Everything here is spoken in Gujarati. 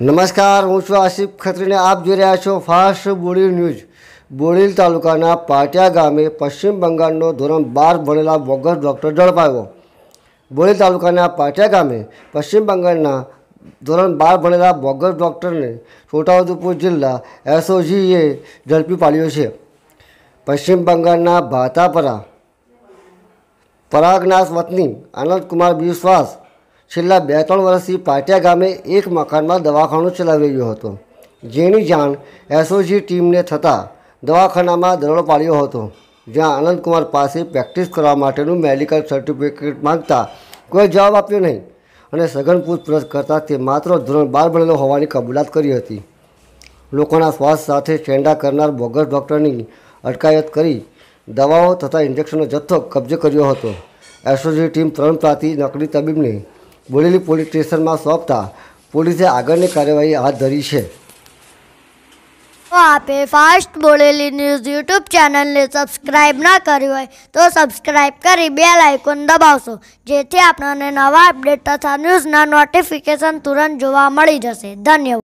નમસ્કાર હું છું આસિફ ખત્રીને આપ જોઈ રહ્યા છો ફાસ્ટ બોડીલ ન્યૂઝ બોડીલ તાલુકાના પાટિયા ગામે પશ્ચિમ બંગાળનો ધોરણ બાર ભણેલા બોગસ ડૉક્ટર ઝડપાયો બોડીલ તાલુકાના પાટિયા ગામે પશ્ચિમ બંગાળના ધોરણ બાર ભણેલા બોગસ ડૉક્ટરને છોટાઉદેપુર જિલ્લા એસઓજીએ ઝડપી પાડ્યો છે પશ્ચિમ બંગાળના ભાતાપરા પરાગનાથ વતની આનંદકુમાર બિસ્વાસ છેલ્લા બે ત્રણ વર્ષથી પાટિયા ગામે એક મકાનમાં દવાખાનું ચલાવી રહ્યો હતો જેની જાણ એસઓજી ટીમને થતાં દવાખાનામાં દરોડો પાડ્યો હતો જ્યાં આનંદકુમાર પાસે પ્રેક્ટિસ કરવા માટેનું મેડિકલ સર્ટિફિકેટ માંગતા કોઈ જવાબ આપ્યો નહીં અને સઘન પૂછપરછ કરતાં તે માત્ર ધોરણ બાર ભણેલો હોવાની કબૂલાત કરી હતી લોકોના શ્વાસ સાથે ચેંડા કરનાર બોગસ ડૉક્ટરની અટકાયત કરી દવાઓ તથા ઇન્જેક્શનનો જથ્થો કબજે કર્યો હતો એસઓજી ટીમ ત્રણ પ્રાંતિ નકલી તબીબને બોડેલી પોલીસ સ્ટેશનમાં સોંપતા પોલીસે આગળની કાર્યવાહી હાથ ધરી છે આપે ફાસ્ટ બોલેલી ન્યૂઝ યુટ્યુબ ચેનલને સબસ્ક્રાઇબ ના કરી હોય તો સબસ્ક્રાઇબ કરી બે લાઇકોન દબાવશો જેથી આપણને નવા અપડેટ તથા ન્યૂઝના નોટિફિકેશન તુરંત જોવા મળી જશે ધન્યવાદ